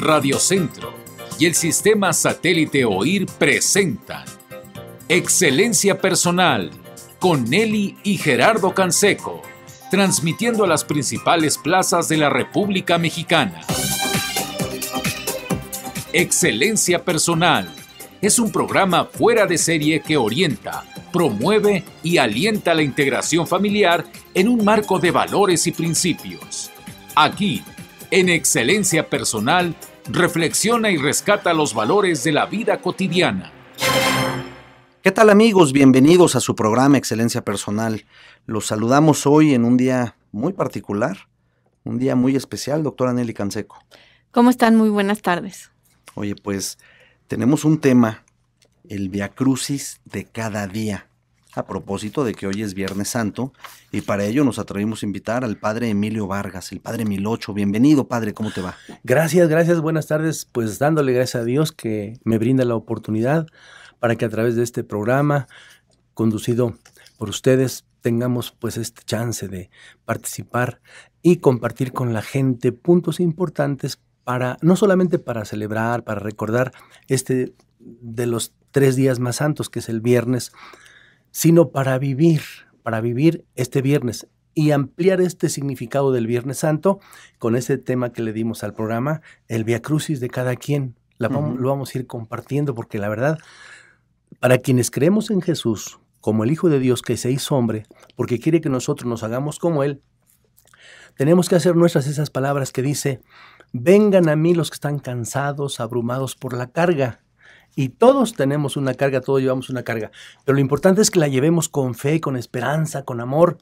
Radiocentro y el sistema satélite OIR presentan Excelencia Personal con Nelly y Gerardo Canseco, transmitiendo a las principales plazas de la República Mexicana. Excelencia Personal es un programa fuera de serie que orienta, promueve y alienta la integración familiar en un marco de valores y principios. Aquí, en Excelencia Personal, reflexiona y rescata los valores de la vida cotidiana. ¿Qué tal amigos? Bienvenidos a su programa Excelencia Personal. Los saludamos hoy en un día muy particular, un día muy especial, doctora Nelly Canseco. ¿Cómo están? Muy buenas tardes. Oye, pues tenemos un tema, el Via Crucis de cada día a propósito de que hoy es Viernes Santo y para ello nos atrevimos a invitar al padre Emilio Vargas, el padre Milocho. Bienvenido, padre, ¿cómo te va? Gracias, gracias, buenas tardes. Pues dándole gracias a Dios que me brinda la oportunidad para que a través de este programa conducido por ustedes tengamos pues este chance de participar y compartir con la gente puntos importantes para no solamente para celebrar, para recordar este de los tres días más santos que es el viernes, sino para vivir, para vivir este viernes y ampliar este significado del Viernes Santo con ese tema que le dimos al programa, el Via Crucis de cada quien. Lo vamos a ir compartiendo porque la verdad, para quienes creemos en Jesús como el Hijo de Dios que se hizo hombre, porque quiere que nosotros nos hagamos como Él, tenemos que hacer nuestras esas palabras que dice, vengan a mí los que están cansados, abrumados por la carga, y todos tenemos una carga, todos llevamos una carga. Pero lo importante es que la llevemos con fe, con esperanza, con amor,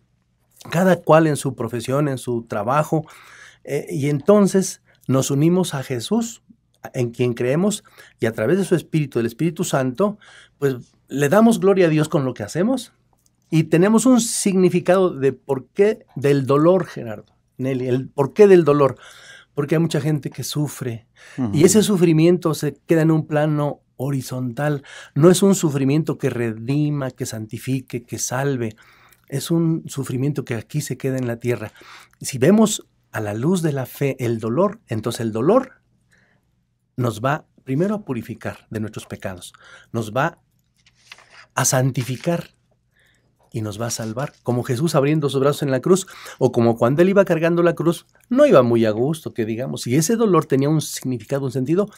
cada cual en su profesión, en su trabajo. Eh, y entonces nos unimos a Jesús, en quien creemos, y a través de su Espíritu, del Espíritu Santo, pues le damos gloria a Dios con lo que hacemos. Y tenemos un significado de por qué del dolor, Gerardo, Nelly, el por qué del dolor. Porque hay mucha gente que sufre y ese sufrimiento se queda en un plano horizontal. No es un sufrimiento que redima, que santifique, que salve. Es un sufrimiento que aquí se queda en la tierra. Si vemos a la luz de la fe el dolor, entonces el dolor nos va primero a purificar de nuestros pecados, nos va a santificar y nos va a salvar. Como Jesús abriendo sus brazos en la cruz, o como cuando él iba cargando la cruz, no iba muy a gusto, que digamos, y ese dolor tenía un significado, un sentido,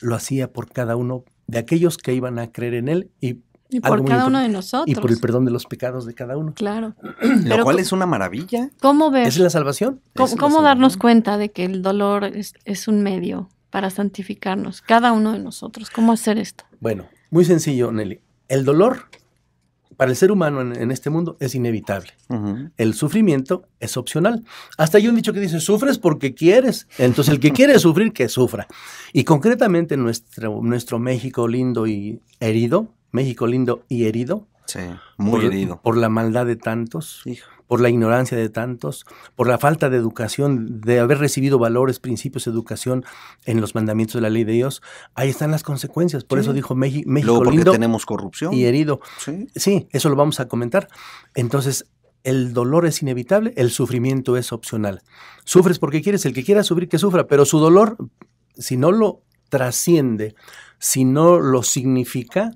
lo hacía por cada uno de aquellos que iban a creer en Él y por cada uno de nosotros. Y por el perdón de los pecados de cada uno. Claro. Lo cual es una maravilla. ¿Cómo ver? Es la salvación. ¿Cómo, darnos cuenta de que el dolor es, un medio para santificarnos, cada uno de nosotros? ¿Cómo hacer esto? Bueno, muy sencillo, Nelly. El dolor para el ser humano en, este mundo es inevitable. El sufrimiento es opcional. Hasta hay un dicho que dice, sufres porque quieres. Entonces el que quiere sufrir, que sufra. Y concretamente nuestro, México lindo y herido, México lindo y herido. Sí, muy herido. Por la maldad de tantos. Hijo por la ignorancia de tantos, por la falta de educación, de haber recibido valores, principios, educación en los mandamientos de la ley de Dios, ahí están las consecuencias. Por eso dijo México, Luego, tenemos corrupción. y herido. Sí. sí, eso lo vamos a comentar. Entonces, el dolor es inevitable, el sufrimiento es opcional. Sufres porque quieres, el que quiera sufrir, que sufra, pero su dolor, si no lo trasciende, si no lo significa,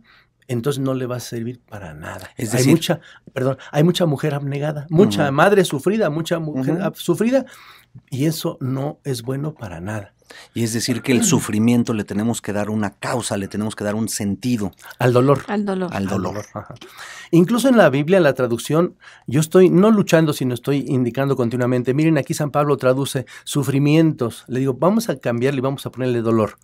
entonces no le va a servir para nada. Es decir, hay mucha, perdón, hay mucha mujer abnegada, mucha madre sufrida, mucha mujer sufrida, y eso no es bueno para nada. Y es decir, que el mm. sufrimiento le tenemos que dar una causa, le tenemos que dar un sentido. Al dolor. Al dolor. Al dolor. Incluso en la Biblia, en la traducción, yo estoy no luchando, sino estoy indicando continuamente. Miren, aquí San Pablo traduce sufrimientos. Le digo, vamos a cambiarle y vamos a ponerle dolor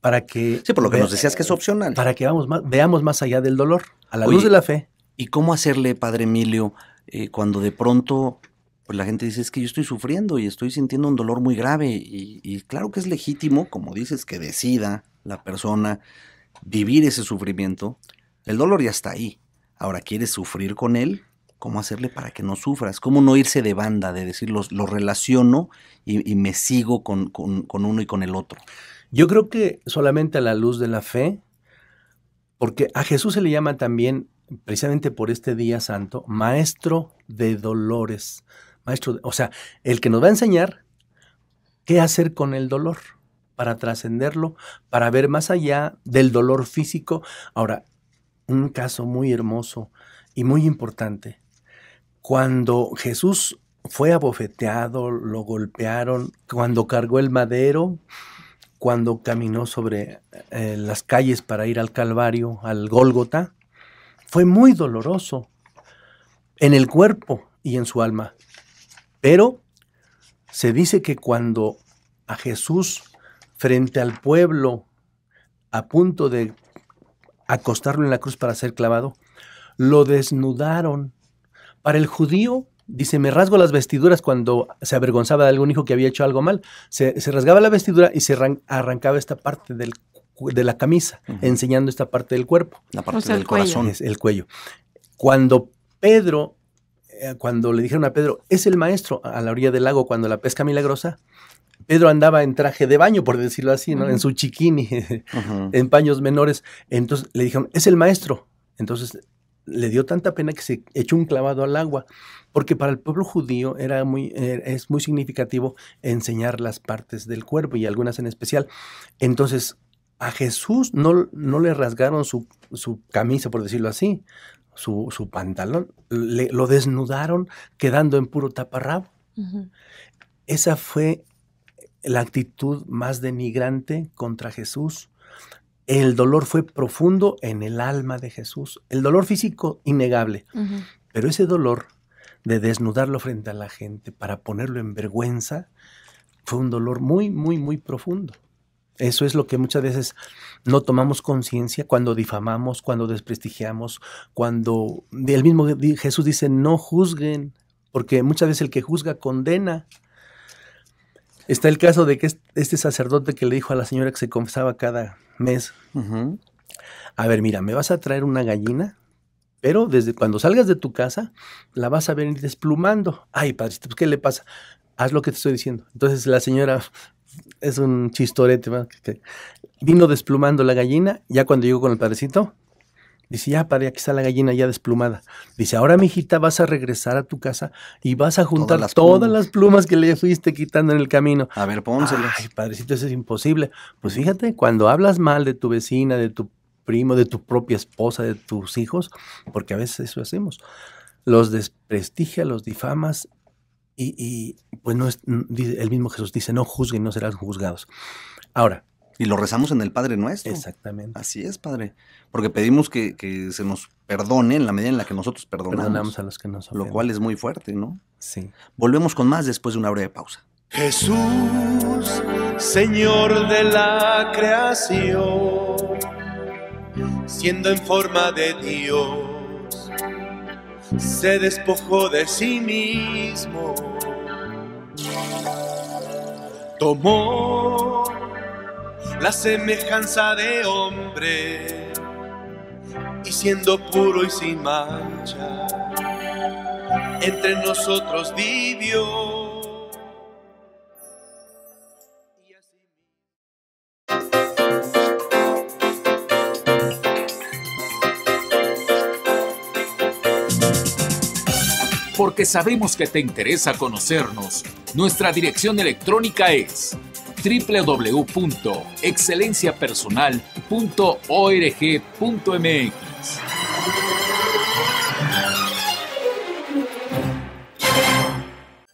para que... Sí, por lo que nos decías que es opcional. Para que vamos más, veamos más allá del dolor, a la luz de la fe. ¿Y cómo hacerle, Padre Emilio, eh, cuando de pronto pues la gente dice, es que yo estoy sufriendo y estoy sintiendo un dolor muy grave. Y, claro que es legítimo, como dices, que decida la persona vivir ese sufrimiento. El dolor ya está ahí. Ahora, ¿quieres sufrir con él? ¿Cómo hacerle para que no sufras? ¿Cómo no irse de banda, de decir, lo relaciono y, me sigo con, con, con uno y con el otro? Yo creo que solamente a la luz de la fe, porque a Jesús se le llama también, precisamente por este día santo, maestro de dolores. Maestro, o sea, el que nos va a enseñar qué hacer con el dolor para trascenderlo, para ver más allá del dolor físico. Ahora, un caso muy hermoso y muy importante. Cuando Jesús fue abofeteado, lo golpearon, cuando cargó el madero, cuando caminó sobre eh, las calles para ir al Calvario, al Gólgota, fue muy doloroso en el cuerpo y en su alma. Pero se dice que cuando a Jesús frente al pueblo a punto de acostarlo en la cruz para ser clavado, lo desnudaron. Para el judío Dice, me rasgo las vestiduras cuando se avergonzaba de algún hijo que había hecho algo mal. Se, rasgaba la vestidura y se arrancaba esta parte de la camisa, enseñando esta parte del cuerpo. La parte del corazón. Es el cuello. Cuando Pedro, eh, cuando le dijeron a Pedro, es el maestro a la orilla del lago cuando la pesca milagrosa, Pedro andaba en traje de baño, por decirlo así, ¿no? En su chiquini, en paños menores. Entonces le dijeron, es el maestro. Entonces le dio tanta pena que se echó un clavado al agua, porque para el pueblo judío era muy, eh, es muy significativo enseñar las partes del cuerpo y algunas en especial. Entonces, a Jesús no, no le rasgaron su, camisa, por decirlo así, su, pantalón, lo desnudaron quedando en puro taparrabo. Esa fue la actitud más denigrante contra Jesús el dolor fue profundo en el alma de Jesús. El dolor físico, innegable. Pero ese dolor de desnudarlo frente a la gente para ponerlo en vergüenza, fue un dolor muy, muy, muy profundo. Eso es lo que muchas veces no tomamos conciencia cuando difamamos, cuando desprestigiamos, cuando el mismo Jesús dice, no juzguen, porque muchas veces el que juzga condena. Está el caso de que este sacerdote que le dijo a la señora que se confesaba cada mes, a ver, mira, me vas a traer una gallina, pero desde cuando salgas de tu casa, la vas a venir desplumando. Ay, padrecito, pues, ¿qué le pasa? Haz lo que te estoy diciendo. Entonces la señora es un chistorete, vino desplumando la gallina, ya cuando llegó con el padrecito, Dice, ya, padre, aquí está la gallina ya desplumada. Dice, ahora, mijita, vas a regresar a tu casa y vas a juntar todas las, plumas. que le fuiste quitando en el camino. A ver, pónselas. Ay, padrecito, eso es imposible. Pues fíjate, cuando hablas mal de tu vecina, de tu primo, de tu propia esposa, de tus hijos, porque a veces eso hacemos, los desprestigia, los difamas y, y, pues no es, el mismo Jesús dice, no juzguen, no serán juzgados. Ahora, y lo rezamos en el Padre Nuestro. Exactamente. Así es, Padre. Porque pedimos que, se nos perdone en la medida en la que nosotros perdonamos. a los que nos ofenden. Lo cual es muy fuerte, ¿no? Sí. Volvemos con más después de una breve pausa. Jesús, Señor de la creación, siendo en forma de Dios, se despojó de sí mismo. Tomó la semejanza de hombre y siendo puro y sin mancha, entre nosotros vivió. porque sabemos que te interesa conocernos. Nuestra dirección electrónica es www.excelenciapersonal.org.mx.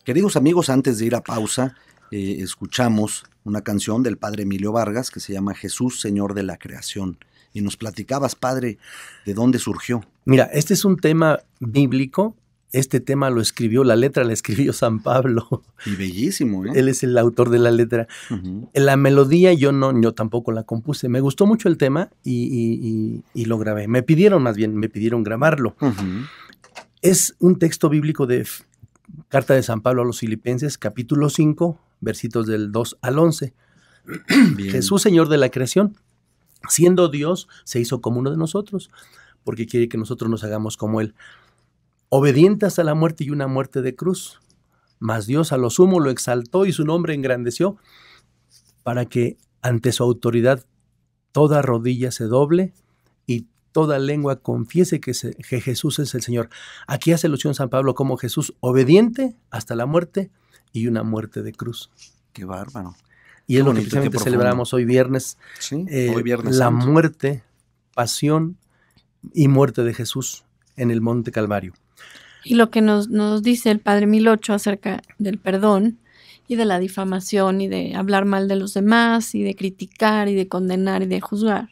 Queridos amigos, antes de ir a pausa, eh, escuchamos una canción del padre Emilio Vargas que se llama Jesús, Señor de la Creación. Y nos platicabas, padre, de dónde surgió. Mira, este es un tema bíblico este tema lo escribió, la letra la escribió San Pablo. Y bellísimo, ¿eh? Él es el autor de la letra. La melodía yo no, yo tampoco la compuse. Me gustó mucho el tema y, lo grabé. Me pidieron más bien, me pidieron grabarlo. Es un texto bíblico de Carta de San Pablo a los Filipenses, capítulo 5, versitos del 2 al 11. Jesús, Señor de la creación, siendo Dios, se hizo como uno de nosotros, porque quiere que nosotros nos hagamos como Él obediente hasta la muerte y una muerte de cruz. Mas Dios a lo sumo lo exaltó y su nombre engrandeció para que ante su autoridad toda rodilla se doble y toda lengua confiese que, Jesús es el Señor. Aquí hace alusión San Pablo como Jesús obediente hasta la muerte y una muerte de cruz. Qué bárbaro. Y es lo que celebramos hoy viernes, eh, viernes la muerte, pasión y muerte de Jesús en el Monte Calvario. Y lo que nos, nos dice el Padre Milocho acerca del perdón y de la difamación y de hablar mal de los demás y de criticar y de condenar y de juzgar.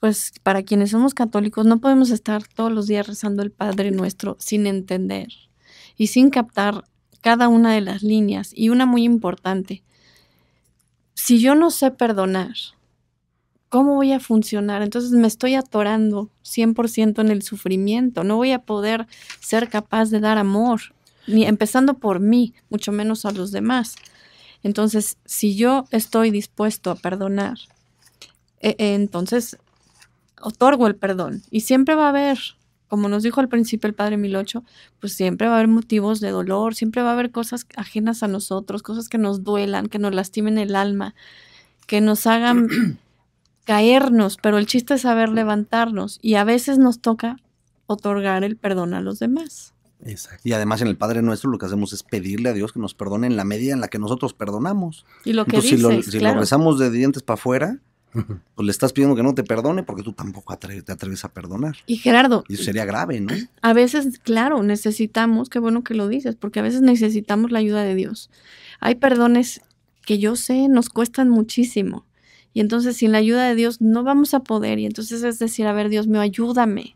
Pues para quienes somos católicos no podemos estar todos los días rezando el Padre nuestro sin entender y sin captar cada una de las líneas y una muy importante. Si yo no sé perdonar, ¿Cómo voy a funcionar? Entonces me estoy atorando 100% en el sufrimiento. No voy a poder ser capaz de dar amor, ni empezando por mí, mucho menos a los demás. Entonces, si yo estoy dispuesto a perdonar, e, e, entonces otorgo el perdón. Y siempre va a haber, como nos dijo al principio el padre Milocho, pues siempre va a haber motivos de dolor, siempre va a haber cosas ajenas a nosotros, cosas que nos duelan, que nos lastimen el alma, que nos hagan caernos, pero el chiste es saber levantarnos y a veces nos toca otorgar el perdón a los demás. Exacto. Y además en el Padre Nuestro lo que hacemos es pedirle a Dios que nos perdone en la medida en la que nosotros perdonamos. Y lo que si, lo, rezamos de dientes para afuera, pues le estás pidiendo que no te perdone porque tú tampoco te atreves a perdonar. Y Gerardo. Y sería grave, ¿no? A veces, claro, necesitamos, qué bueno que lo dices, porque a veces necesitamos la ayuda de Dios. Hay perdones que yo sé nos cuestan muchísimo, y entonces sin la ayuda de Dios no vamos a poder. Y entonces es decir, a ver, Dios mío, ayúdame.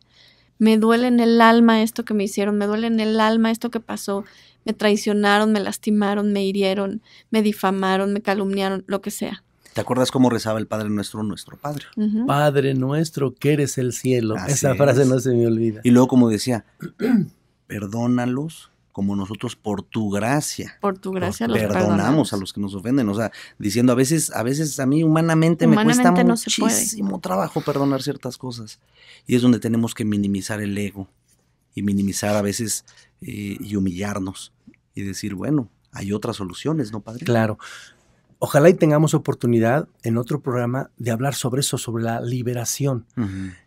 Me duele en el alma esto que me hicieron, me duele en el alma esto que pasó. Me traicionaron, me lastimaron, me hirieron, me difamaron, me calumniaron, lo que sea. ¿Te acuerdas cómo rezaba el Padre Nuestro, nuestro Padre? Padre nuestro que eres el cielo. Esa frase no se me olvida. Y luego como decía, perdónalos como nosotros por tu gracia. perdonamos, a los que nos ofenden. O sea, diciendo a veces, a veces a mí humanamente, me cuesta muchísimo trabajo perdonar ciertas cosas. Y es donde tenemos que minimizar el ego y minimizar a veces eh, y humillarnos y decir, bueno, hay otras soluciones, ¿no, padre? Claro. Ojalá y tengamos oportunidad en otro programa de hablar sobre eso, sobre la liberación.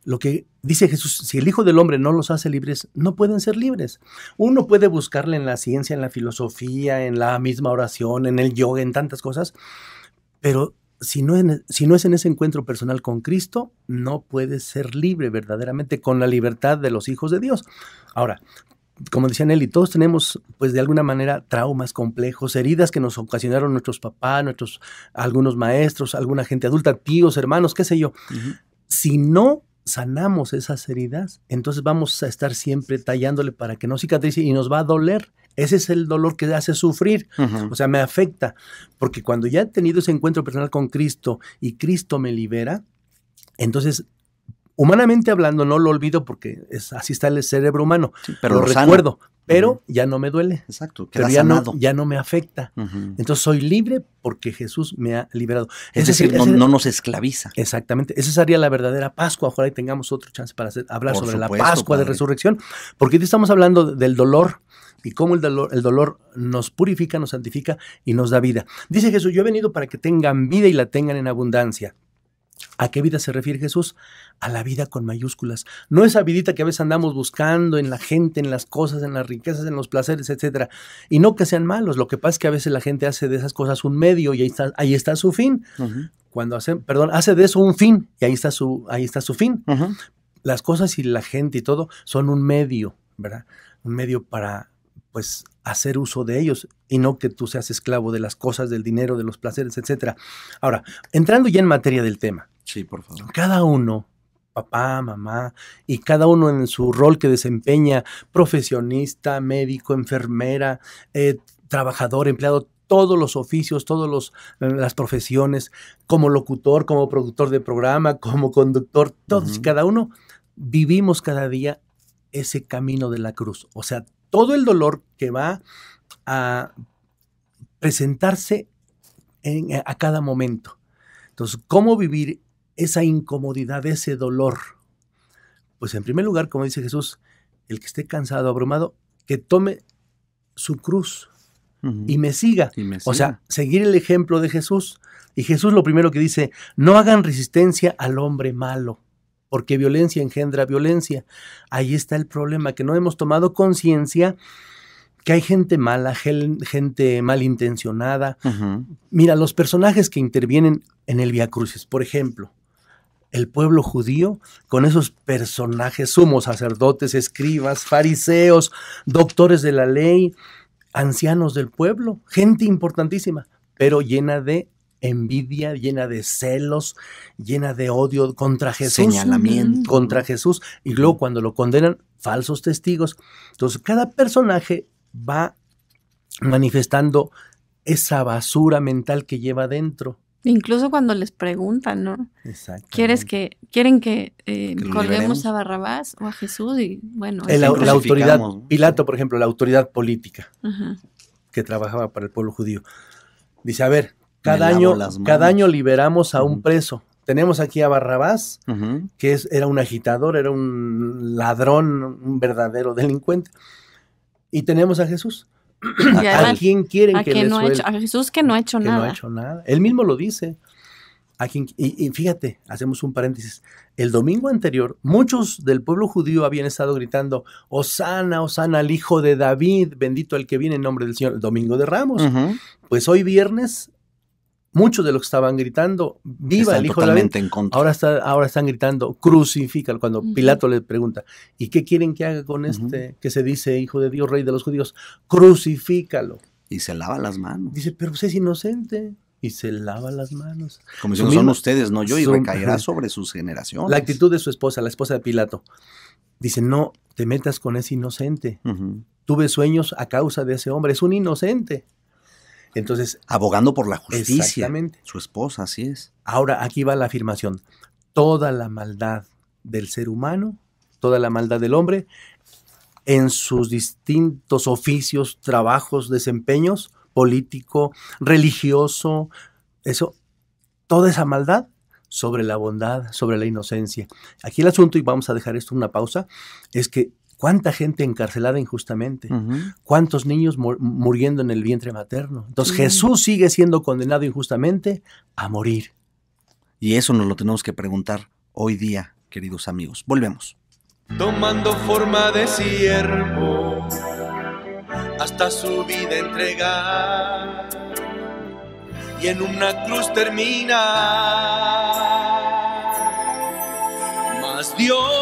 Lo que dice Jesús, si el Hijo del Hombre no los hace libres, no pueden ser libres. Uno puede buscarle en la ciencia, en la filosofía, en la misma oración, en el yoga, en tantas cosas, pero si no, si no es en ese encuentro personal con Cristo, no puede ser libre verdaderamente con la libertad de los hijos de Dios. Ahora, como decía Nelly, todos tenemos, pues de alguna manera, traumas complejos, heridas que nos ocasionaron nuestros papás, nuestros, algunos maestros, alguna gente adulta, tíos, hermanos, qué sé yo. Si no sanamos esas heridas, entonces vamos a estar siempre tallándole para que no cicatrice y nos va a doler. Ese es el dolor que hace sufrir, o sea, me afecta, porque cuando ya he tenido ese encuentro personal con Cristo y Cristo me libera, entonces humanamente hablando, no lo olvido porque es, así está el cerebro humano. pero lo, recuerdo, pero ya no me duele. Exacto, pero ya no, ya no, me afecta. Entonces soy libre porque Jesús me ha liberado. Es, decir, no, nos esclaviza. Exactamente, esa sería la verdadera Pascua. Ojalá tengamos otro chance para hablar sobre la Pascua de resurrección, porque hoy estamos hablando del dolor y cómo el dolor, el dolor, nos purifica, nos santifica y nos da vida. Dice Jesús, yo he venido para que tengan vida y la tengan en abundancia. ¿A qué vida se refiere Jesús? A la vida con mayúsculas. No esa vidita que a veces andamos buscando en la gente, en las cosas, en las riquezas, en los placeres, etc. Y no que sean malos. Lo que pasa es que a veces la gente hace de esas cosas un medio y ahí está, ahí está su fin. Cuando hace, perdón, hace de eso un fin y ahí está su, ahí está su fin. Las cosas y la gente y todo son un medio, ¿verdad? Un medio para pues hacer uso de ellos y no que tú seas esclavo de las cosas, del dinero, de los placeres, etc. Ahora, entrando ya en materia del tema. Sí, por favor. Cada uno, papá, mamá, y cada uno en su rol que desempeña, profesionista, médico, enfermera, eh, trabajador, empleado, todos los oficios, todas las profesiones, como locutor, como productor de programa, como conductor, todos, y cada uno, vivimos cada día ese camino de la cruz. O sea, todo el dolor que va a presentarse eh, a cada momento. Entonces, ¿cómo vivir esa incomodidad, ese dolor? Pues en primer lugar, como dice Jesús, el que esté cansado, abrumado, que tome su cruz y me siga. O sea, seguir el ejemplo de Jesús. Y Jesús lo primero que dice, no hagan resistencia al hombre malo porque violencia engendra violencia. Ahí está el problema, que no hemos tomado conciencia que hay gente mala, gente malintencionada. Mira, los personajes que intervienen en el Via Crucis, por ejemplo, el pueblo judío, con esos personajes, sumos sacerdotes, escribas, fariseos, doctores de la ley, ancianos del pueblo, gente importantísima, pero llena de envidia, llena de celos, llena de odio contra Jesús. Señalamiento. Contra Jesús. Y luego cuando lo condenan, falsos testigos. Entonces, cada personaje va manifestando esa basura mental que lleva dentro. Incluso cuando les preguntan, ¿no? ¿Quieres que, quieren que, eh, colguemos a Barrabás o a Jesús? Y bueno, la, autoridad, Pilato, por ejemplo, la autoridad política que trabajaba para el pueblo judío. Dice, a ver, cada año, cada año liberamos a un preso. Tenemos aquí a Barrabás, que era un agitador, era un ladrón, un verdadero delincuente. Y tenemos a Jesús. a, quién quieren que, A Jesús que no ha hecho que nada. No ha hecho nada. Él mismo lo dice. y, fíjate, hacemos un paréntesis. El domingo anterior, muchos del pueblo judío habían estado gritando, Osana, Osana, el hijo de David, bendito el que viene en nombre del Señor, el domingo de Ramos. Pues hoy viernes muchos de los que estaban gritando, viva el Hijo de la en Ahora, están gritando, crucifícalo, cuando Pilato le pregunta, ¿y qué quieren que haga con este que se dice Hijo de Dios, Rey de los Judíos? Crucifícalo. Y se lava las manos. Dice, pero usted es inocente. Y se lava las manos. Como si son ustedes, no yo, y recaerá sobre sus generaciones. La actitud de su esposa, la esposa de Pilato, dice, no te metas con ese inocente. Tuve sueños a causa de ese hombre, es un inocente. Entonces. Abogando por la justicia. Su esposa, así es. Ahora, aquí va la afirmación. Toda la maldad del ser humano, toda la maldad del hombre, en sus distintos oficios, trabajos, desempeños, político, religioso, eso, toda esa maldad sobre la bondad, sobre la inocencia. Aquí el asunto, y vamos a dejar esto una pausa, es que cuánta gente encarcelada injustamente, cuántos niños muriendo en el vientre materno. Entonces Jesús sigue siendo condenado injustamente a morir. Y eso nos lo tenemos que preguntar hoy día, queridos amigos. Volvemos. Tomando forma de siervo, hasta su vida entregar, y en una cruz termina. Dios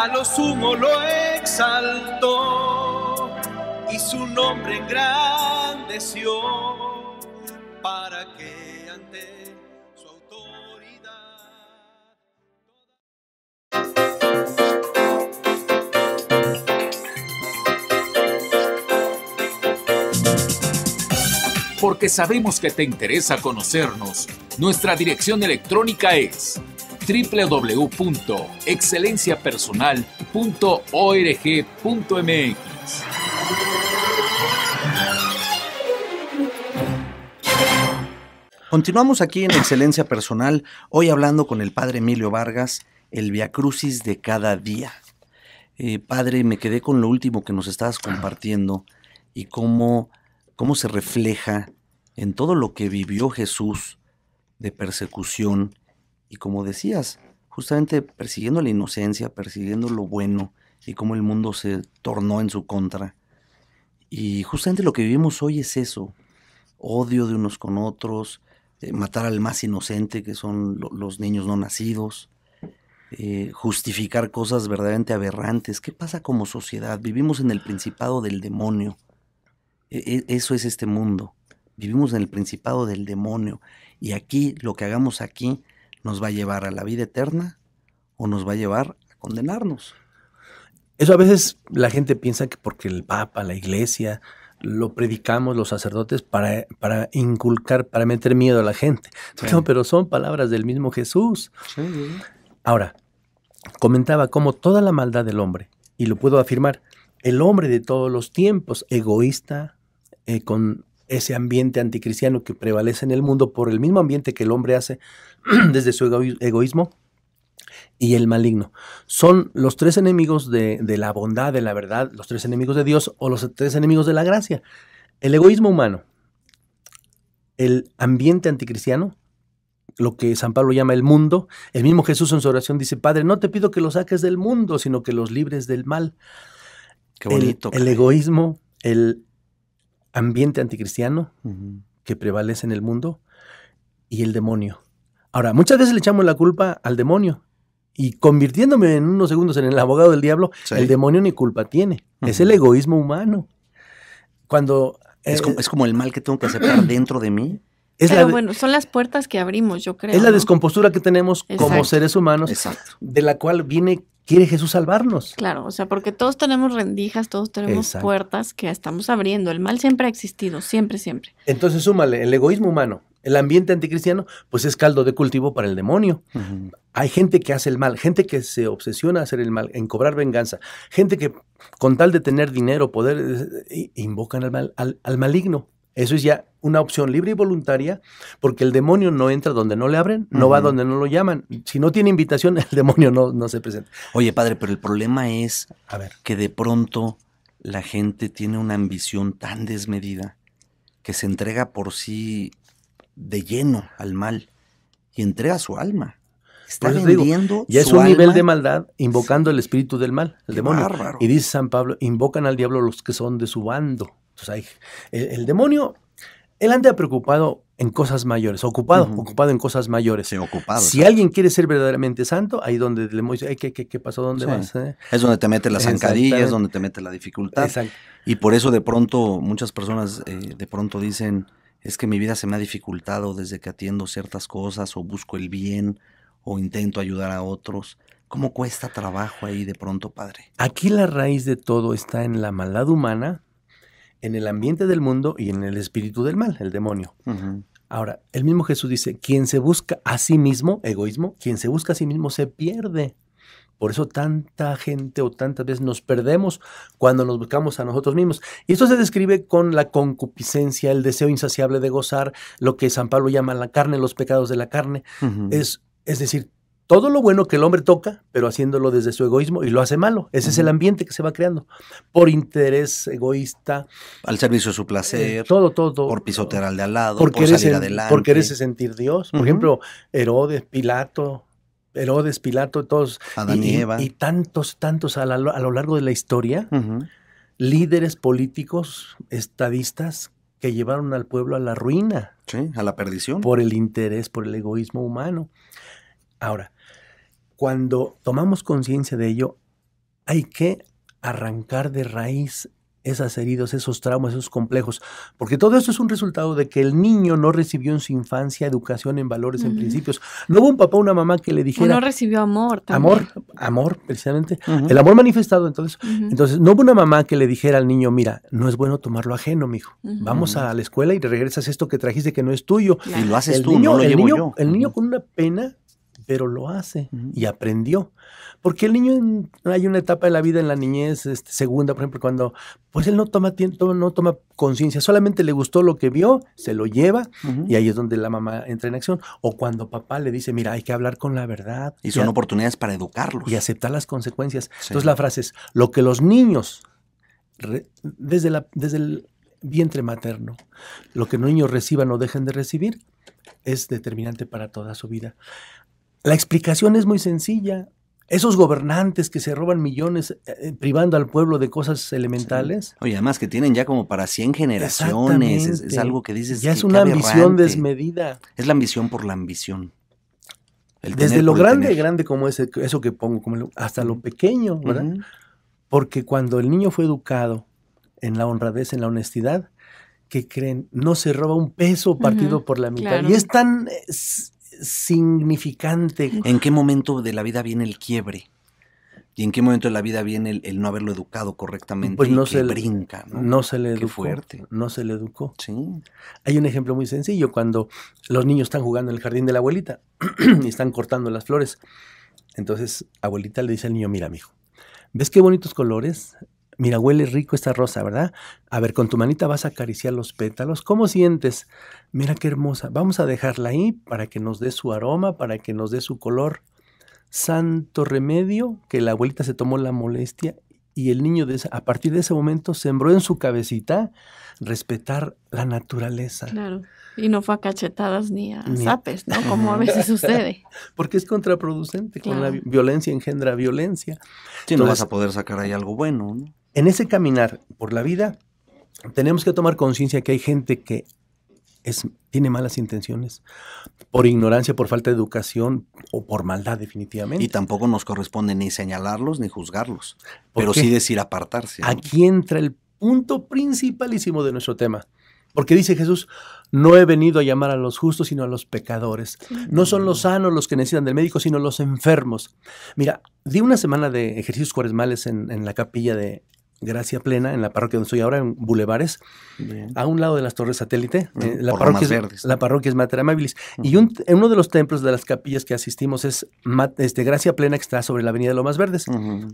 a lo sumo lo exaltó y su nombre engrandeció para que ante su autoridad. Porque sabemos que te interesa conocernos, nuestra dirección electrónica es www.excelenciapersonal.org.mx. Continuamos aquí en Excelencia Personal, hoy hablando con el padre Emilio Vargas, el viacrucis de cada día. Eh, padre, me quedé con lo último que nos estabas compartiendo y cómo, cómo se refleja en todo lo que vivió Jesús de persecución, y como decías, justamente persiguiendo la inocencia, persiguiendo lo bueno y cómo el mundo se tornó en su contra. Y justamente lo que vivimos hoy es eso, odio de unos con otros, eh, matar al más inocente que son los niños no nacidos, eh, justificar cosas verdaderamente aberrantes. ¿Qué pasa como sociedad? Vivimos en el principado del demonio. E, e, eso es este mundo. Vivimos en el principado del demonio. Y aquí, lo que hagamos aquí, ¿Nos va a llevar a la vida eterna o nos va a llevar a condenarnos? Eso a veces la gente piensa que porque el Papa, la Iglesia, lo predicamos los sacerdotes para, para inculcar, para meter miedo a la gente. No, pero son palabras del mismo Jesús. Ahora, comentaba cómo toda la maldad del hombre, y lo puedo afirmar, el hombre de todos los tiempos, egoísta, eh, con ese ambiente anticristiano que prevalece en el mundo por el mismo ambiente que el hombre hace desde su egoísmo y el maligno. Son los tres enemigos de, la bondad, de la verdad, los tres enemigos de Dios o los tres enemigos de la gracia. El egoísmo humano, el ambiente anticristiano, lo que San Pablo llama el mundo. El mismo Jesús en su oración dice, Padre, no te pido que los saques del mundo, sino que los libres del mal. Qué bonito. el egoísmo, el ambiente anticristiano que prevalece en el mundo y el demonio. Ahora, muchas veces le echamos la culpa al demonio y convirtiéndome en unos segundos en el abogado del diablo, el demonio ni culpa tiene. Es el egoísmo humano. Cuando... Es, eh, como, es como el mal que tengo que aceptar dentro de mí. Pero bueno, son las puertas que abrimos, yo creo. Es la descompostura que tenemos como seres humanos, de la cual viene quiere Jesús salvarnos. Claro, o sea, porque todos tenemos rendijas, todos tenemos puertas que estamos abriendo. El mal siempre ha existido, siempre, siempre. Entonces, súmale, el egoísmo humano, el ambiente anticristiano, pues es caldo de cultivo para el demonio. Hay gente que hace el mal, gente que se obsesiona a hacer el mal, en cobrar venganza, gente que con tal de tener dinero, poder, eh, eh, invocan al, mal, al maligno. Eso es ya una opción libre y voluntaria, porque el demonio no entra donde no le abren, no va donde no lo llaman. Si no tiene invitación, el demonio no, no se presenta. Oye, padre, pero el problema es A ver. que de pronto la gente tiene una ambición tan desmedida que se entrega por sí de lleno al mal y entrega su alma. Está vendiendo ya es un nivel de maldad invocando el espíritu del mal, el demonio. Y dice San Pablo, invocan al diablo los que son de su bando. Pues, el, demonio, él anda preocupado en cosas mayores, ocupado, ocupado en cosas mayores. Si alguien quiere ser verdaderamente santo, ahí donde le ¿qué, pasó? ¿Dónde vas? Eh? Es donde te mete la zancadilla, es donde te mete la dificultad. Y por eso de pronto, muchas personas eh, de pronto dicen, es que mi vida se me ha dificultado desde que atiendo ciertas cosas o busco el bien o intento ayudar a otros. ¿Cómo cuesta trabajo ahí de pronto, padre? Aquí la raíz de todo está en la maldad humana, en el ambiente del mundo y en el espíritu del mal, el demonio. Ahora, el mismo Jesús dice, quien se busca a sí mismo, egoísmo, quien se busca a sí mismo se pierde. Por eso tanta gente o tantas veces nos perdemos cuando nos buscamos a nosotros mismos. Y esto se describe con la concupiscencia, el deseo insaciable de gozar, lo que San Pablo llama la carne, los pecados de la carne. es, es decir, todo lo bueno que el hombre toca, pero haciéndolo desde su egoísmo y lo hace malo. Ese es el ambiente que se va creando. Por interés egoísta. Al servicio de su placer. Eh, todo, todo, Por pisotear al de al lado, por salir adelante. Por quererse sentir Dios. Por ejemplo, Herodes, Pilato, Herodes, Pilato, todos. Adán y, Eva. y tantos, tantos a, lo largo de la historia, líderes políticos, estadistas que llevaron al pueblo a la ruina. Sí, a la perdición. Por el interés, por el egoísmo humano. Ahora, cuando tomamos conciencia de ello, hay que arrancar de raíz esas heridas, esos traumas, esos complejos, porque todo esto es un resultado de que el niño no recibió en su infancia educación en valores, en principios. No hubo un papá, o una mamá que le dijera... No recibió amor Amor, amor, precisamente. El amor manifestado, entonces. Entonces, no hubo una mamá que le dijera al niño, mira, no es bueno tomarlo ajeno, mijo. Vamos a la escuela y regresas esto que trajiste que no es tuyo. Y lo haces tú, no lo El niño con una pena pero lo hace y aprendió. Porque el niño, hay una etapa de la vida en la niñez, este, segunda, por ejemplo, cuando pues él no toma tiempo, no toma conciencia, solamente le gustó lo que vio, se lo lleva y ahí es donde la mamá entra en acción. O cuando papá le dice, mira, hay que hablar con la verdad. Y son oportunidades para educarlos. Y aceptar las consecuencias. Entonces la frase es, lo que los niños, desde, la, desde el vientre materno, lo que los niños reciban o dejen de recibir, es determinante para toda su vida. La explicación es muy sencilla. Esos gobernantes que se roban millones eh, eh, privando al pueblo de cosas elementales. Oye, además que tienen ya como para 100 generaciones. Es, algo que dices. Ya es una ambición desmedida. Es la ambición por la ambición. Desde lo grande, grande como es eso que pongo, como hasta lo pequeño, ¿verdad? Porque cuando el niño fue educado en la honradez, en la honestidad, que creen, no se roba un peso partido por la mitad. Y es tan eh, significante. ¿En qué momento de la vida viene el quiebre? ¿Y en qué momento de la vida viene el, no haberlo educado correctamente? Pues no se que le, brinca, ¿no? se le educó. fuerte. No se le educó. Sí. Hay un ejemplo muy sencillo. Cuando los niños están jugando en el jardín de la abuelita y están cortando las flores. Entonces, abuelita le dice al niño: Mira, mijo, ¿ves qué bonitos colores? Mira, huele rico esta rosa, ¿verdad? A ver, con tu manita vas a acariciar los pétalos. ¿Cómo sientes? Mira qué hermosa. Vamos a dejarla ahí para que nos dé su aroma, para que nos dé su color. Santo remedio que la abuelita se tomó la molestia y el niño a partir de ese momento sembró en su cabecita respetar la naturaleza. Claro. Y no fue a cachetadas ni a zapes, ¿no? Como a veces sucede. Porque es contraproducente. Con la violencia engendra violencia. Sí, no vas a poder sacar ahí algo bueno, ¿no? en ese caminar por la vida, tenemos que tomar conciencia que hay gente que es, tiene malas intenciones, por ignorancia, por falta de educación o por maldad definitivamente. Y tampoco nos corresponde ni señalarlos ni juzgarlos, pero sí decir apartarse. Aquí entra el punto principalísimo de nuestro tema. Porque dice Jesús, no he venido a llamar a los justos, sino a los pecadores. No son los sanos los que necesitan del médico, sino los enfermos. Mira, di una semana de ejercicios cuaresmales en la capilla de, Gracia Plena, en la parroquia donde estoy ahora, en Bulevares, a un lado de las torres satélite. Eh, la, parroquia es, la, Mater Amabilis. Y en uno de los templos de las capillas que asistimos es este, Gracia Plena, que está sobre la avenida de Lomas Verdes.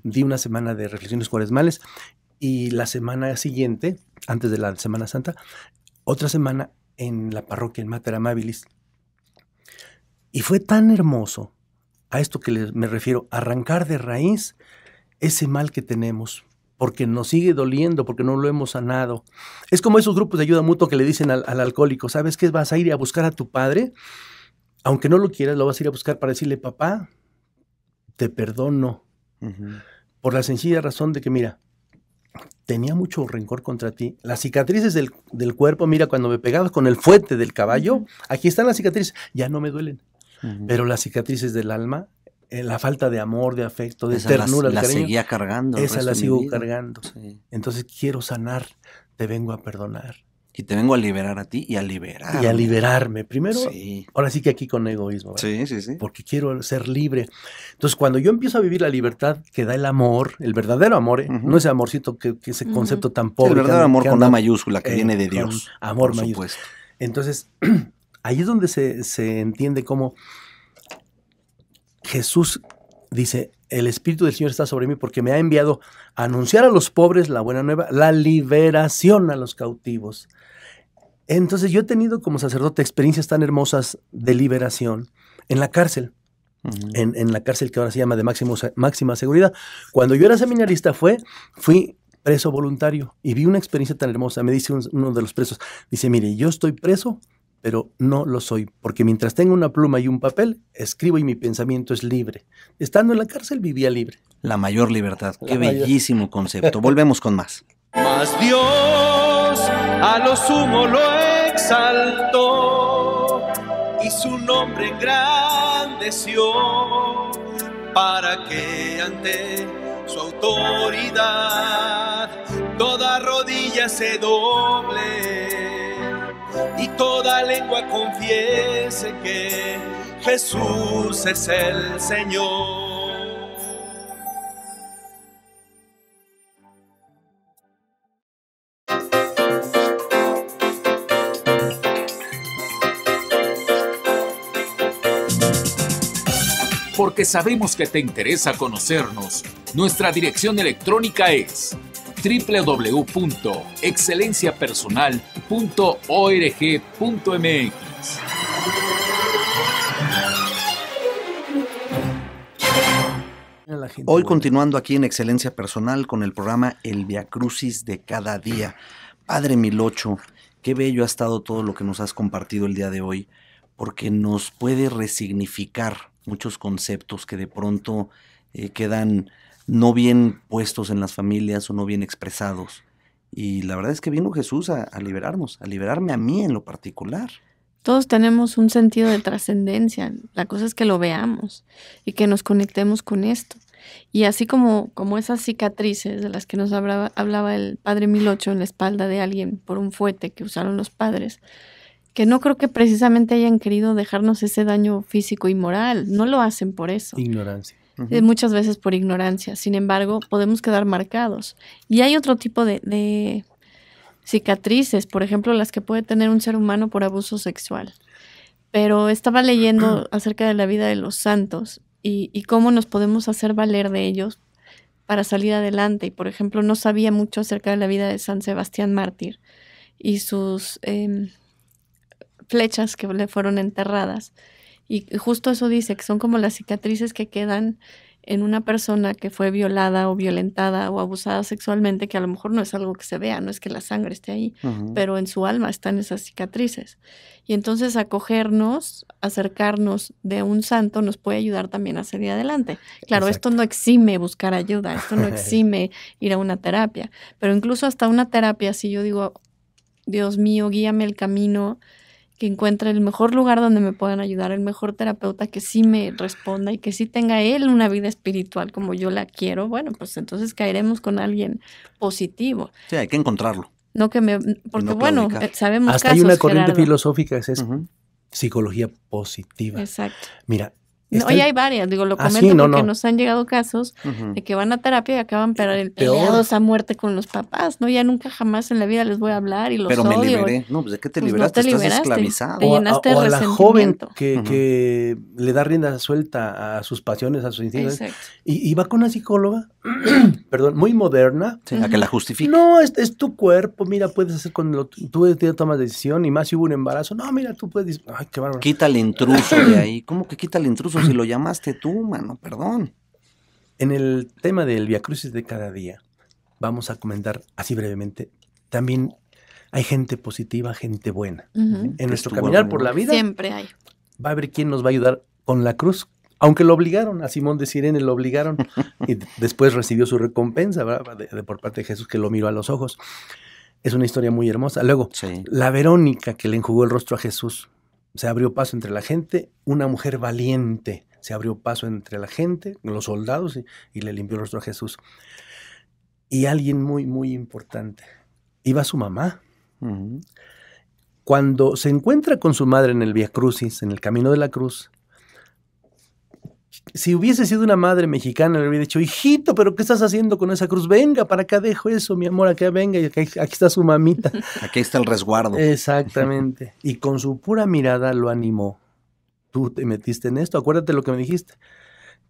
Di una semana de reflexiones cuaresmales y la semana siguiente, antes de la Semana Santa, otra semana en la parroquia en Mater Amabilis. Y fue tan hermoso, a esto que me refiero, arrancar de raíz ese mal que tenemos porque nos sigue doliendo, porque no lo hemos sanado. Es como esos grupos de ayuda mutua que le dicen al, alcohólico, ¿sabes qué? Vas a ir a buscar a tu padre, aunque no lo quieras, lo vas a ir a buscar para decirle, papá, te perdono. Por la sencilla razón de que, mira, tenía mucho rencor contra ti. Las cicatrices del, cuerpo, mira, cuando me pegabas con el fuete del caballo, aquí están las cicatrices, ya no me duelen. Pero las cicatrices del alma eh, la falta de amor, de afecto, de esa ternura. La, la seguía cargando. Esa la sigo cargando. Entonces quiero sanar, te vengo a perdonar. Y te vengo a liberar a ti y a liberar. Y a liberarme. Primero, ahora sí que aquí con egoísmo. Sí, sí, sí. Porque quiero ser libre. Entonces, cuando yo empiezo a vivir la libertad que da el amor, el verdadero amor, ¿eh? no ese amorcito que, ese concepto tan pobre. El verdadero amor con la mayúscula que viene de Dios. Amor Entonces, ahí es donde se, se entiende cómo Jesús dice, el Espíritu del Señor está sobre mí porque me ha enviado a anunciar a los pobres la buena nueva, la liberación a los cautivos. Entonces yo he tenido como sacerdote experiencias tan hermosas de liberación en la cárcel. en, la cárcel que ahora se llama de máxima seguridad. Cuando yo era seminarista fue, fui preso voluntario y vi una experiencia tan hermosa. Me dice uno de los presos, dice, mire, yo estoy preso pero no lo soy, porque mientras tengo una pluma y un papel, escribo y mi pensamiento es libre. Estando en la cárcel vivía libre. La mayor libertad, qué bellísimo concepto. Volvemos con más. Más Dios a lo sumo lo exaltó y su nombre engrandeció para que ante su autoridad toda rodilla se doble toda lengua confiese que Jesús es el Señor. Porque sabemos que te interesa conocernos, nuestra dirección electrónica es www.excelenciapersonal.org.mx. Hoy continuando aquí en Excelencia Personal con el programa El Via Crucis de cada día. Padre Milocho, qué bello ha estado todo lo que nos has compartido el día de hoy, porque nos puede resignificar muchos conceptos que de pronto eh, quedan no bien puestos en las familias o no bien expresados. Y la verdad es que vino Jesús a, liberarnos, a liberarme a mí en lo particular. Todos tenemos un sentido de trascendencia. La cosa es que lo veamos y que nos conectemos con esto. Y así como, como esas cicatrices de las que nos hablaba, hablaba, el padre Milocho en la espalda de alguien por un fuete que usaron los padres, que no creo que precisamente hayan querido dejarnos ese daño físico y moral, no lo hacen por eso. Ignorancia muchas veces por ignorancia. Sin embargo, podemos quedar marcados. Y hay otro tipo de, cicatrices, por ejemplo, las que puede tener un ser humano por abuso sexual. Pero estaba leyendo acerca de la vida de los santos y, cómo nos podemos hacer valer de ellos para salir adelante. Y, por ejemplo, no sabía mucho acerca de la vida de San Sebastián Mártir y sus em, flechas que le fueron enterradas. Y justo eso dice, que son como las cicatrices que quedan en una persona que fue violada o violentada o abusada sexualmente, que a lo mejor no es algo que se vea, no es que la sangre esté ahí, pero en su alma están esas cicatrices. Y entonces acogernos, acercarnos de un santo nos puede ayudar también a salir adelante. Claro, esto no exime buscar ayuda, esto no exime ir a una terapia, pero incluso hasta una terapia, si yo digo, Dios mío, guíame el camino que encuentre el mejor lugar donde me puedan ayudar, el mejor terapeuta que sí me responda y que sí tenga él una vida espiritual como yo la quiero, bueno, pues entonces caeremos con alguien positivo. Sí, hay que encontrarlo. No que me... Porque bueno, eh, sabemos que... Hasta hay una corriente filosófica, es Psicología positiva. Exacto. Mira, Hoy hay varias, digo, lo ah, comento porque nos han llegado casos de que van a terapia y acaban peleados a muerte con los papás, ¿no? Ya nunca jamás en la vida les voy a hablar y los Pero me liberé. No, pues ¿de qué te pues, liberaste? Estás esclavizado. o a, la joven que, que, le da rienda suelta a sus pasiones, a sus instintos. Y, va con una psicóloga, perdón, muy moderna. la A que la justifique. No, es, tu cuerpo, mira, puedes hacer con lo... Tú ya tomas decisión y más si hubo un embarazo. No, mira, tú puedes... Ay, qué Quita el intruso de ahí. ¿Cómo que quita el intruso? si lo llamaste tú, mano, perdón. En el tema del Viacrucis de cada día, vamos a comentar así brevemente, también hay gente positiva, gente buena. En nuestro caminar por la vida. Siempre hay. Va a haber quien nos va a ayudar con la cruz, aunque lo obligaron, a Simón de Sirene lo obligaron y después recibió su recompensa de, por parte de Jesús que lo miró a los ojos. Es una historia muy hermosa. Luego, la Verónica que le enjugó el rostro a Jesús, se abrió paso entre la gente, una mujer valiente se abrió paso entre la gente, los soldados, y, le limpió a Jesús. Y alguien muy, muy importante, iba su mamá. Cuando se encuentra con su madre en el Via Crucis, en el camino de la cruz, si hubiese sido una madre mexicana, le hubiera dicho, hijito, pero ¿qué estás haciendo con esa cruz? Venga, para acá dejo eso, mi amor, acá venga, y aquí, aquí está su mamita. Aquí está el resguardo. Exactamente. Y con su pura mirada lo animó. Tú te metiste en esto, acuérdate lo que me dijiste,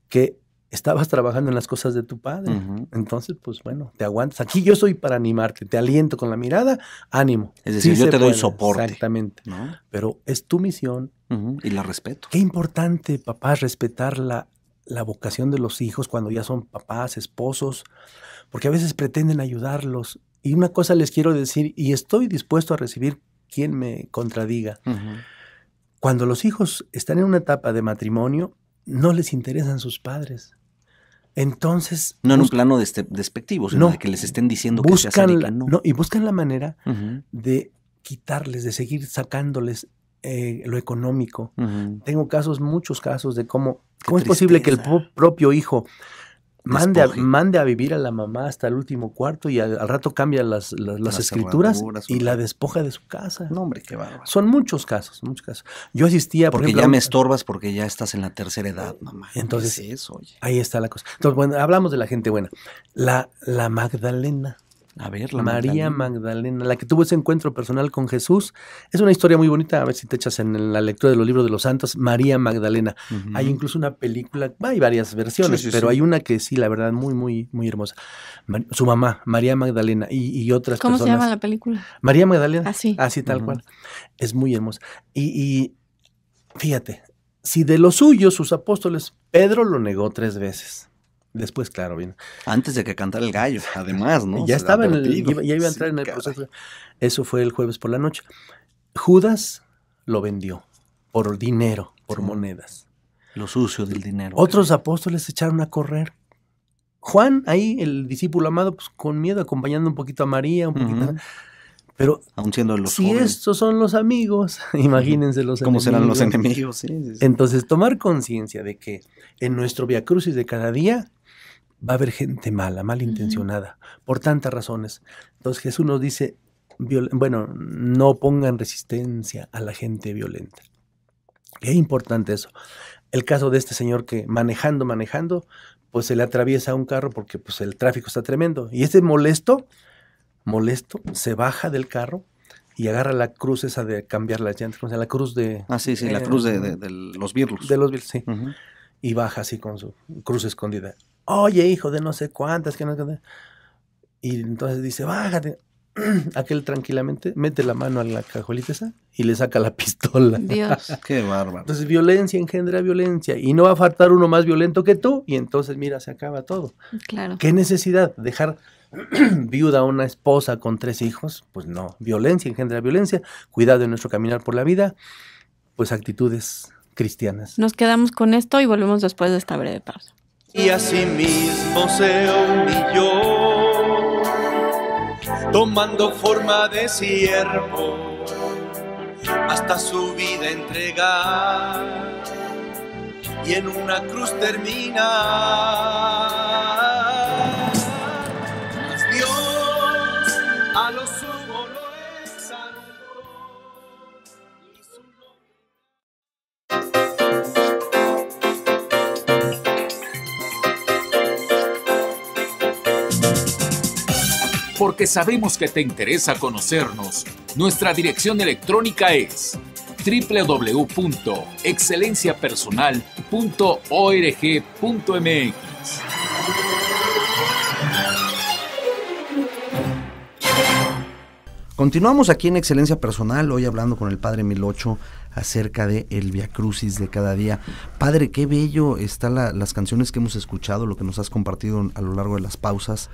que estabas trabajando en las cosas de tu padre. Entonces, pues bueno, te aguantas. Aquí yo soy para animarte, te aliento con la mirada, ánimo. Es decir, yo te doy soporte. Exactamente. Pero es tu misión. Y la respeto. Qué importante, papá, respetar la, la vocación de los hijos cuando ya son papás, esposos, porque a veces pretenden ayudarlos. Y una cosa les quiero decir, y estoy dispuesto a recibir quien me contradiga. Cuando los hijos están en una etapa de matrimonio, no les interesan sus padres. Entonces. No en un plano de este, despectivo, sino de que les estén diciendo que se la, no. Y buscan la manera de quitarles, de seguir sacándoles eh, lo económico. Tengo casos, muchos casos de cómo, cómo es posible que el propio hijo Mande a, mande a, vivir a la mamá hasta el último cuarto y al, rato cambia las, escrituras y la despoja de su casa. No, hombre, qué bárbaro. Son muchos casos, muchos casos. Yo asistía, por porque ya me estorbas porque ya estás en la tercera edad, mamá. Entonces, ahí está la cosa. Entonces, bueno, hablamos de la gente buena. La, la Magdalena. A ver, la María Magdalena. la que tuvo ese encuentro personal con Jesús. Es una historia muy bonita, a ver si te echas en la lectura de los libros de los santos, María Magdalena. Hay incluso una película, hay varias versiones, pero hay una que sí, la verdad, muy, muy, muy hermosa. su mamá, María Magdalena, y, otras ¿Cómo personas. ¿Cómo se llama la película? María Magdalena. Así. Ah, Así tal cual. Es muy hermosa. y, y fíjate, si de los suyos sus apóstoles, Pedro lo negó tres veces. Después, claro, bien. Antes de que cantara el gallo, además, ¿no? Ya estaba en el, ya, iba a entrar en el proceso. Eso fue el jueves por la noche. Judas lo vendió por dinero, por monedas. Lo sucio del dinero. Otros apóstoles se echaron a correr. Juan, ahí, el discípulo amado, pues con miedo, acompañando un poquito a María, un poquito. Pero Aún siendo los si estos son los amigos, imagínense los ¿Cómo serán los enemigos? Entonces, tomar conciencia de que en nuestro Via de cada día va a haber gente mala, malintencionada, por tantas razones. Entonces Jesús nos dice, bueno, no pongan resistencia a la gente violenta. Qué importante eso. El caso de este señor que manejando, manejando, pues se le atraviesa un carro porque pues el tráfico está tremendo. Y este molesto, molesto, se baja del carro y agarra la cruz esa de cambiar las llantas, o sea, la cruz de... Ah, sí, sí, la eh, cruz de, los virus De los sí. Y baja así con su cruz escondida oye, hijo de no sé cuántas, que no sé Y entonces dice, bájate. Aquel tranquilamente mete la mano a la cajolita esa y le saca la pistola. Dios. Qué bárbaro. Entonces, violencia engendra violencia y no va a faltar uno más violento que tú. Y entonces, mira, se acaba todo. Claro. ¿Qué necesidad? Dejar viuda a una esposa con tres hijos, pues no. Violencia engendra violencia. Cuidado en nuestro caminar por la vida, pues actitudes cristianas. Nos quedamos con esto y volvemos después de esta breve pausa y a mismo se humilló, tomando forma de siervo hasta su vida entregar y en una cruz terminar porque sabemos que te interesa conocernos. Nuestra dirección electrónica es www.excelenciapersonal.org.mx. Continuamos aquí en Excelencia Personal, hoy hablando con el padre Milocho acerca de el Via Crucis de cada día. Padre, qué bello están las canciones que hemos escuchado, lo que nos has compartido a lo largo de las pausas.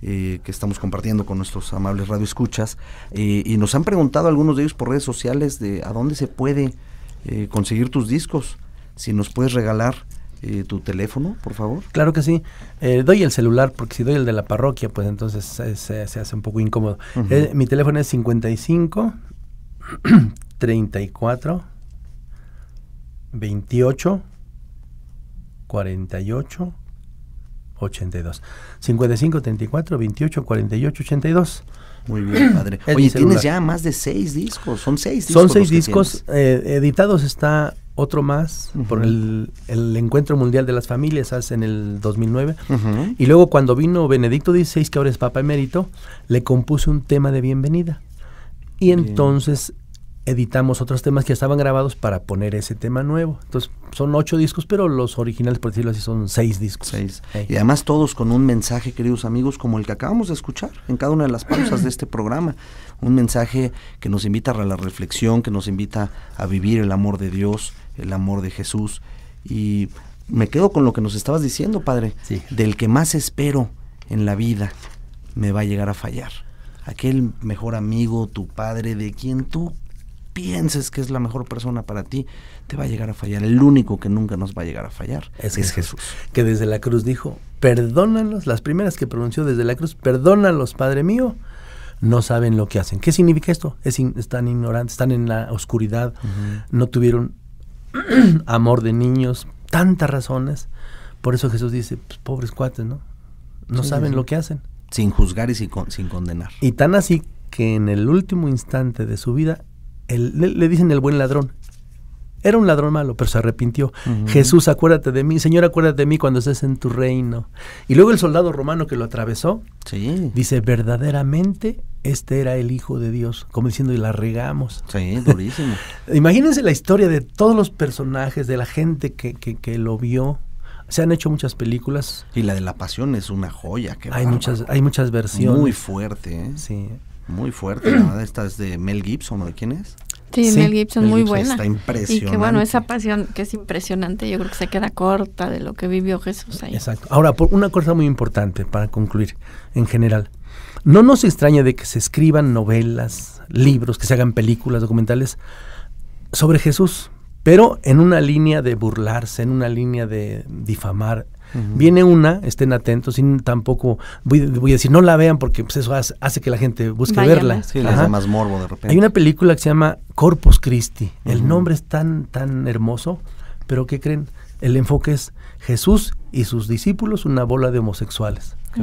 Eh, que estamos compartiendo con nuestros amables radioescuchas. Eh, y nos han preguntado algunos de ellos por redes sociales de a dónde se puede eh, conseguir tus discos. Si nos puedes regalar tu teléfono, por favor. Claro que sí. doy el celular porque si doy el de la parroquia, pues entonces se, hace un poco incómodo. mi teléfono es 55 34 28 48 82. 55 34 28 48 82. Muy bien, padre. Oye, tienes ya más de seis discos. Son seis discos. Son seis discos. Eh, editados está otro más por el, Encuentro Mundial de las Familias hace en el 2009. Y luego cuando vino Benedicto XVI, que ahora es Papa Emérito, le compuse un tema de bienvenida. Y entonces editamos otros temas que estaban grabados para poner ese tema nuevo. Entonces, son ocho discos, pero los originales, por decirlo así, son seis discos. Seis. Y además todos con un mensaje, queridos amigos, como el que acabamos de escuchar en cada una de las pausas de este programa. Un mensaje que nos invita a la reflexión, que nos invita a vivir el amor de Dios, el amor de Jesús. Y me quedo con lo que nos estabas diciendo, Padre. Del que más espero en la vida me va a llegar a fallar aquel mejor amigo, tu padre, de quien tú pienses que es la mejor persona para ti, te va a llegar a fallar. El único que nunca nos va a llegar a fallar es, Jesús. Que desde la cruz dijo, perdónalos, las primeras que pronunció desde la cruz, perdónalos, Padre mío, no saben lo que hacen. ¿Qué significa esto? Es están ignorantes, están en la oscuridad, no tuvieron amor de niños, tantas razones. Por eso Jesús dice, pues, pobres cuates, ¿no? No saben lo que hacen. Sin juzgar y sin condenar. Y tan así que en el último instante de su vida, le, dicen el buen ladrón. Era un ladrón malo, pero se arrepintió. Jesús, acuérdate de mí. Señor, acuérdate de mí cuando estés en tu reino. Y luego el soldado romano que lo atravesó dice, verdaderamente este era el Hijo de Dios, como diciendo, y la regamos. Sí, durísimo. Imagínense la historia de todos los personajes, de la gente que, que, lo vio. Se han hecho muchas películas. Y la de la pasión es una joya. Que hay, muchas, hay muchas versiones. Muy fuerte. ¿eh? Sí. Muy fuerte, ¿no? Esta es de Mel Gibson, ¿o de quién es? Sí, Mel Gibson, muy buena. Está impresionante. Y que bueno, esa pasión que es impresionante, yo creo que se queda corta de lo que vivió Jesús ahí. Exacto. Ahora, por una cosa muy importante para concluir, en general. No nos extraña de que se escriban novelas, libros, que se hagan películas, documentales sobre Jesús, pero en una línea de burlarse, en una línea de difamar, Viene una, estén atentos, sin tampoco voy, a decir, no la vean porque pues, eso hace, que la gente busque verla. Hay una película que se llama Corpus Christi. El nombre es tan, tan hermoso, pero ¿qué creen? El enfoque es Jesús y sus discípulos, una bola de homosexuales. Qué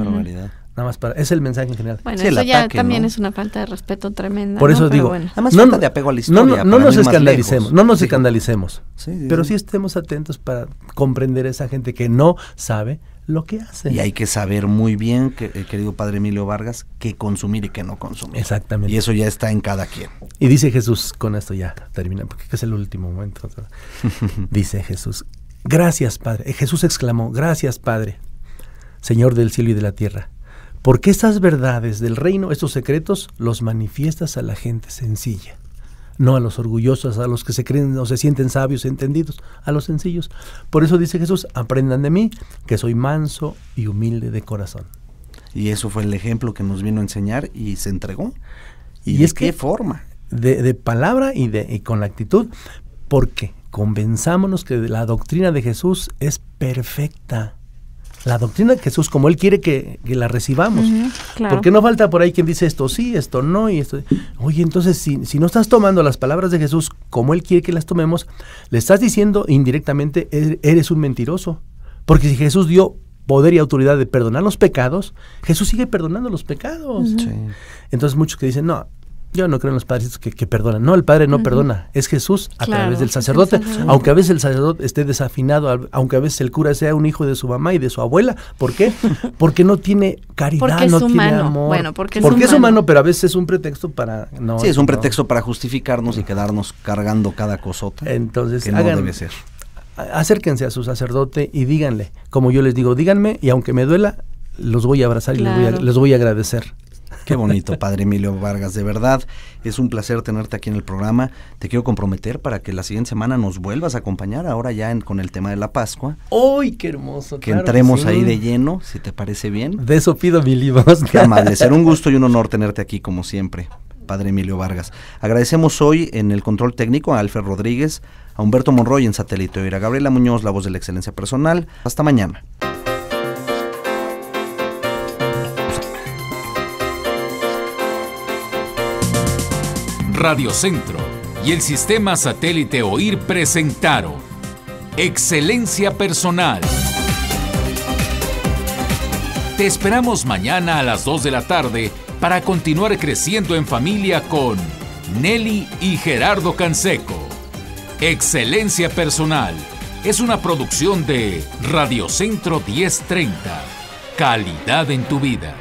Nada más para, es el mensaje en general. eso ya también es una falta de respeto tremenda. Por eso digo, nada no, de apego a la historia. No, nos escandalicemos, no nos escandalicemos. pero sí estemos atentos para comprender a esa gente que no sabe lo que hace. Y hay que saber muy bien, que, eh, querido padre Emilio Vargas, qué consumir y qué no consumir. Exactamente. Y eso ya está en cada quien. Y dice Jesús, con esto ya termina, porque es el último momento. dice Jesús, gracias Padre. Eh, Jesús exclamó, gracias Padre, Señor del cielo y de la tierra porque estas verdades del reino, estos secretos, los manifiestas a la gente sencilla. No a los orgullosos, a los que se creen o se sienten sabios, entendidos, a los sencillos. Por eso dice Jesús, aprendan de mí, que soy manso y humilde de corazón. Y eso fue el ejemplo que nos vino a enseñar y se entregó. ¿Y, es qué forma? De, palabra y, y con la actitud, porque convenzámonos que la doctrina de Jesús es perfecta la doctrina de Jesús como Él quiere que, la recibamos. Porque no falta por ahí quien dice esto sí, esto no, y esto. Oye, entonces si, no estás tomando las palabras de Jesús como Él quiere que las tomemos, le estás diciendo indirectamente eres un mentiroso. Porque si Jesús dio poder y autoridad de perdonar los pecados, Jesús sigue perdonando los pecados. Entonces muchos que dicen, no, yo no creo en los padres que, perdonan. No, el padre no perdona. Es Jesús a través del sacerdote. Aunque a veces el sacerdote esté desafinado, aunque a veces el cura sea un hijo de su mamá y de su abuela. ¿Por qué? Porque no tiene caridad, no tiene amor. Bueno, porque es, porque humano. es humano, pero a veces es un pretexto para... No, sí, es un pretexto para justificarnos y quedarnos cargando cada cosota. Entonces, que debe ser. Acérquense a su sacerdote y díganle, como yo les digo, díganme y aunque me duela, los voy a abrazar y les voy a, les voy a agradecer. Qué bonito, padre Emilio Vargas. De verdad, es un placer tenerte aquí en el programa. Te quiero comprometer para que la siguiente semana nos vuelvas a acompañar, ahora ya con el tema de la Pascua. ¡Uy, qué hermoso! Que entremos ahí de lleno, si te parece bien. De eso pido mi libro. Qué amable. Será un gusto y un honor tenerte aquí, como siempre, padre Emilio Vargas. Agradecemos hoy en el control técnico a Alfred Rodríguez, a Humberto Monroy en Satélite y a Gabriela Muñoz, la voz de la excelencia personal. Hasta mañana. Radiocentro y el sistema satélite OIR presentaron Excelencia Personal. Te esperamos mañana a las 2 de la tarde para continuar creciendo en familia con Nelly y Gerardo Canseco. Excelencia Personal es una producción de Radiocentro 1030. Calidad en tu vida.